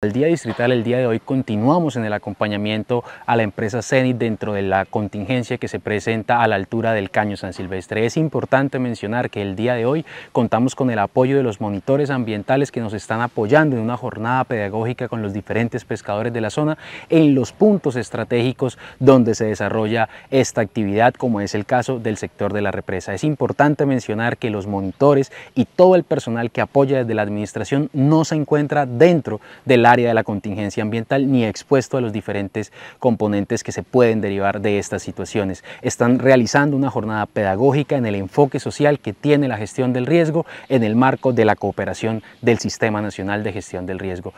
El Día Distrital, el día de hoy, continuamos en el acompañamiento a la empresa CENIT dentro de la contingencia que se presenta a la altura del Caño San Silvestre. Es importante mencionar que el día de hoy contamos con el apoyo de los monitores ambientales que nos están apoyando en una jornada pedagógica con los diferentes pescadores de la zona en los puntos estratégicos donde se desarrolla esta actividad, como es el caso del sector de la represa. Es importante mencionar que los monitores y todo el personal que apoya desde la administración no se encuentra dentro del área de la contingencia ambiental ni expuesto a los diferentes componentes que se pueden derivar de estas situaciones. Están realizando una jornada pedagógica en el enfoque social que tiene la gestión del riesgo en el marco de la cooperación del Sistema Nacional de Gestión del Riesgo.